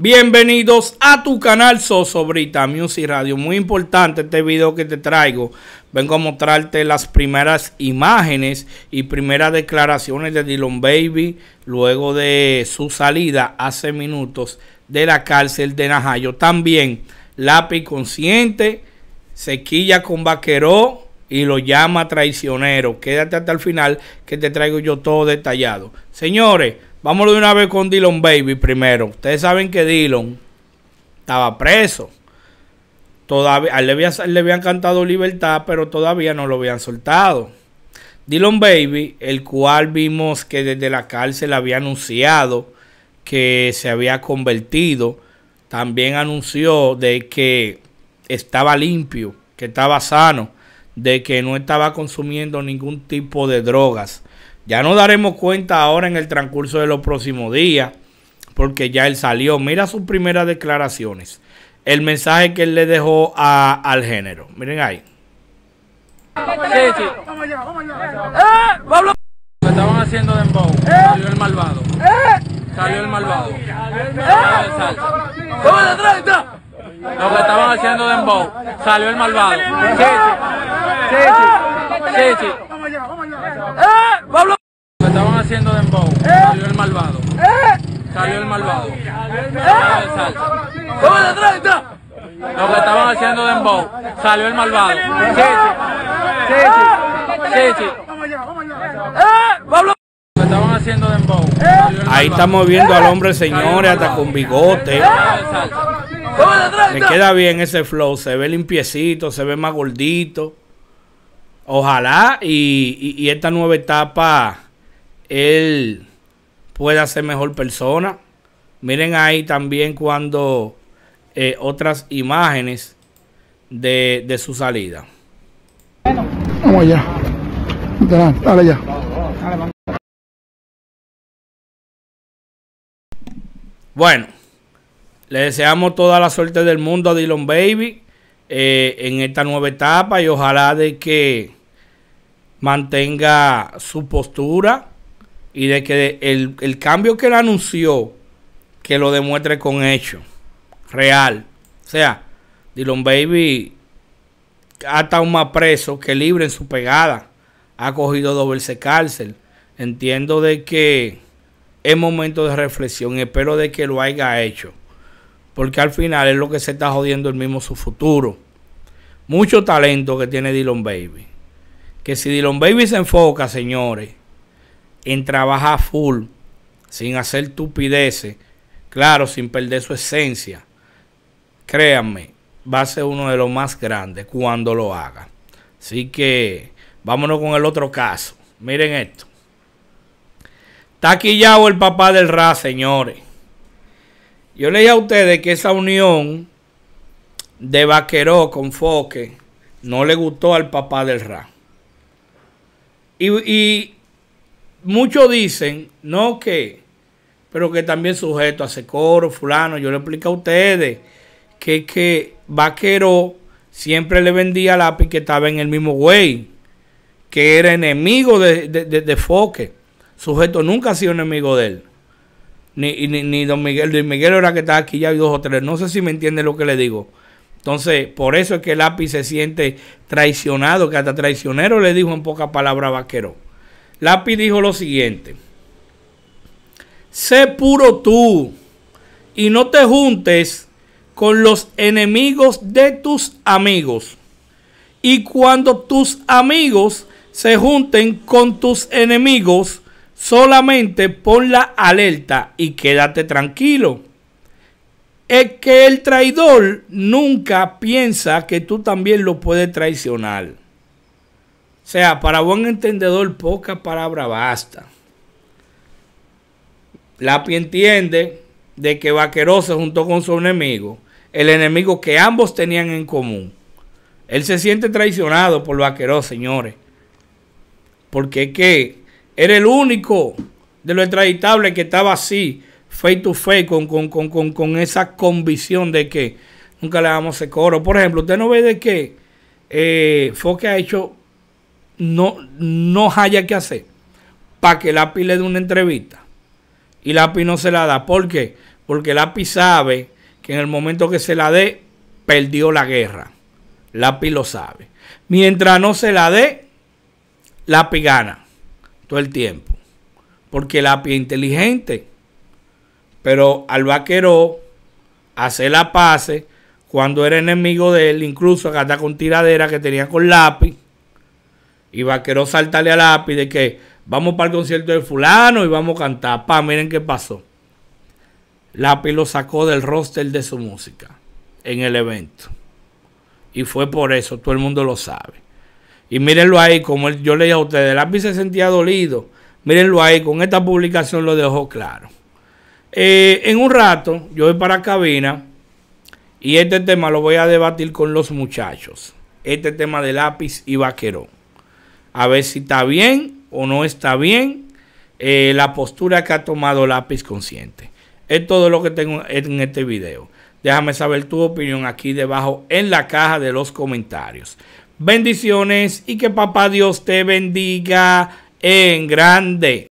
Bienvenidos a tu canal Sosobrita Music Radio. Muy importante este video que te traigo. Vengo a mostrarte las primeras imágenes y primeras declaraciones de Dylan Baby luego de su salida hace minutos de la cárcel de Najayo. También lápiz consciente, sequilla con vaqueró y lo llama traicionero. Quédate hasta el final que te traigo yo todo detallado. Señores, Vámonos de una vez con Dylan Baby primero. Ustedes saben que Dylan estaba preso. Todavía le habían, le habían cantado libertad, pero todavía no lo habían soltado. Dylan Baby, el cual vimos que desde la cárcel había anunciado que se había convertido, también anunció de que estaba limpio, que estaba sano, de que no estaba consumiendo ningún tipo de drogas. Ya nos daremos cuenta ahora en el transcurso de los próximos días, porque ya él salió. Mira sus primeras declaraciones. El mensaje que él le dejó al género. Miren ahí. Sí, sí. Vamos allá, vamos allá. Lo estaban haciendo de dembow. Salió el malvado. Salió el malvado. Salió el malvado. Lo que estaban haciendo dembow. Salió el malvado. Sí, sí. Sí, sí haciendo dembow. Salió el malvado. Salió el malvado. vamos de 30! Lo que estaban haciendo dembow. Salió el malvado. Sí, sí. Sí, sí. vamos Lo que estaban haciendo dembow. Ahí estamos viendo al hombre, señores, hasta con bigote. me queda bien ese flow, se ve limpiecito, se ve más gordito. Ojalá y, y esta nueva etapa él pueda ser mejor persona. Miren ahí también cuando eh, otras imágenes de, su salida. Vamos allá. Bueno, le deseamos toda la suerte del mundo a Dylan Baby eh, en esta nueva etapa y ojalá de que mantenga su postura y de que el, cambio que él anunció, que lo demuestre con hecho, real. O sea, Dylan Baby ha estado más preso que libre en su pegada. Ha cogido doble cárcel. Entiendo de que es momento de reflexión. Espero de que lo haya hecho. Porque al final es lo que se está jodiendo el mismo su futuro. Mucho talento que tiene Dylan Baby. Que si Dylan Baby se enfoca, señores, en trabajar full, sin hacer tupideces, claro, sin perder su esencia, créanme, va a ser uno de los más grandes cuando lo haga. Así que vámonos con el otro caso. Miren esto. Taquillao el papá del Ra, señores. Yo leí a ustedes que esa unión de Vaqueró con Foque no le gustó al papá del Ra. y, muchos dicen, no que, pero que también sujeto a Secoro, fulano, yo le explico a ustedes que que Vaquero siempre le vendía lápiz que estaba en el mismo güey, que era enemigo de, de, Foque. Sujeto nunca ha sido enemigo de él. Ni, ni, don Miguel, don Miguel era que estaba aquí ya hay dos o tres. No sé si me entiende lo que le digo. Entonces, por eso es que el lápiz se siente traicionado, que hasta traicionero le dijo en pocas palabras Vaquero. Lápiz dijo lo siguiente. Sé puro tú y no te juntes con los enemigos de tus amigos. Y cuando tus amigos se junten con tus enemigos, solamente pon la alerta y quédate tranquilo. Es que el traidor nunca piensa que tú también lo puedes traicionar sea, para buen entendedor, poca palabra basta. Lapi entiende de que Vaqueros se juntó con su enemigo, el enemigo que ambos tenían en común. Él se siente traicionado por Vaqueros, señores. Porque qué? era el único de los extraditables que estaba así, face to face, con, esa convicción de que nunca le damos ese coro. Por ejemplo, usted no ve de qué eh, Foque ha hecho no, no haya que hacer para que el le dé una entrevista. Y el no se la da. ¿Por qué? Porque el sabe que en el momento que se la dé, perdió la guerra. El lo sabe. Mientras no se la dé, el gana todo el tiempo. Porque el es inteligente. Pero al vaquero hacer la pase cuando era enemigo de él, incluso está con tiradera que tenía con lápiz y Vaquero saltarle al lápiz de que vamos para el concierto de fulano y vamos a cantar. Pa, miren qué pasó. Lápiz lo sacó del roster de su música en el evento. Y fue por eso, todo el mundo lo sabe. Y mírenlo ahí, como yo leía a ustedes, Lápiz se sentía dolido. Mírenlo ahí, con esta publicación lo dejó claro. Eh, en un rato, yo voy para cabina y este tema lo voy a debatir con los muchachos. Este tema de lápiz y vaquerón a ver si está bien o no está bien eh, la postura que ha tomado Lápiz Consciente. Es todo lo que tengo en este video. Déjame saber tu opinión aquí debajo en la caja de los comentarios. Bendiciones y que papá Dios te bendiga en grande.